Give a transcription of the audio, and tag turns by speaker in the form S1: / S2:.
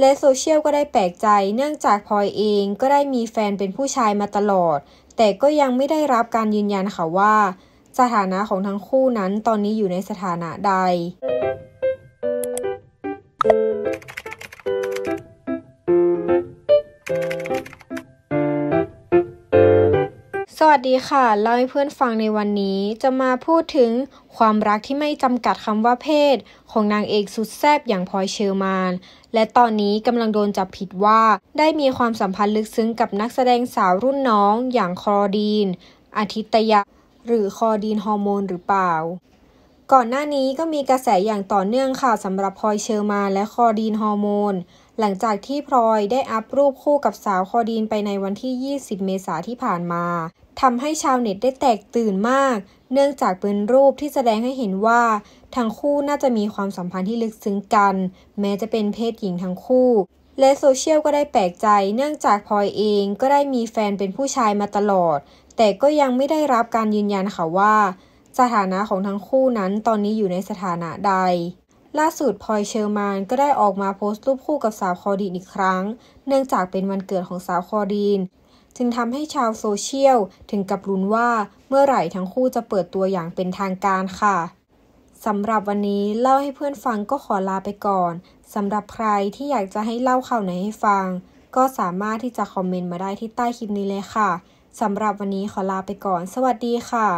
S1: และโซเชียลก็ได้แปลกใจเนื่องจากพลอยเองก็ได้มีแฟนเป็นผู้ชายมาตลอด แต่ก็ยังไม่ได้รับการยืนยันค่ะว่า สถานะของทั้งคู่นั้นตอนนี้อยู่ในสถานะใดวัสดีค่ะเล่าให้เพื่อนฟังในวันนี้จะมาพูดถึงความรักที่ไม่จำกัดคำว่าเพศ ของนางเอกสุดแซบอย่างพลอยเชอร์มาน และตอนนี้กำลังโดนจับผิดว่าได้มีความสัมพันธ์ลึกซึ้งกับนักแสดงสาวรุ่นน้อง อย่างคอดีนอาทิตยะ หรือคอดีนฮอร์โมนหรือเปล่า ก่อนหน้านี้ก็มีกระแสอย่างต่อเนื่องค่ะสำหรับพลอยเชอร์มานและคอดีนฮอร์โมนหลังจากที่พลอยได้อัพรูปคู่กับสาวคอดีนไปในวันที่ 20 เมษาที่ผ่านมาทำให้ชาวเน็ตได้แตกตื่นมาก เนื่องจากเป็นรูปที่แสดงให้เห็นว่า ทั้งคู่น่าจะมีความสัมพันธ์ที่ลึกซึ้งกัน แม้จะเป็นเพศหญิงทั้งคู่ และโซเชียลก็ได้แปลกใจ เนื่องจากพลอยเองก็ได้มีแฟนเป็นผู้ชายมาตลอด แต่ก็ยังไม่ได้รับการยืนยันค่ะว่า สถานะของทั้งคู่นั้นตอนนี้อยู่ในสถานะใด ล่าสุดพลอยเชอร์มานก็ได้ออกมาโพสต์รูปคู่กับสาวคอดีนอีกครั้ง เนื่องจากเป็นวันเกิดของสาวคอดีนจึงทำให้ชาวโซเชียลถึงกับรุนว่าเมื่อไหร่ทั้งคู่จะเปิดตัวอย่างเป็นทางการค่ะสำหรับวันนี้เล่าให้เพื่อนฟังก็ขอลาไปก่อนสำหรับใครที่อยากจะให้เล่าข่าวไหนให้ฟัง ก็สามารถที่จะคอมเมนต์มาได้ที่ใต้คลิปนี้เลยค่ะสำหรับวันนี้ขอลาไปก่อนสวัสดีค่ะ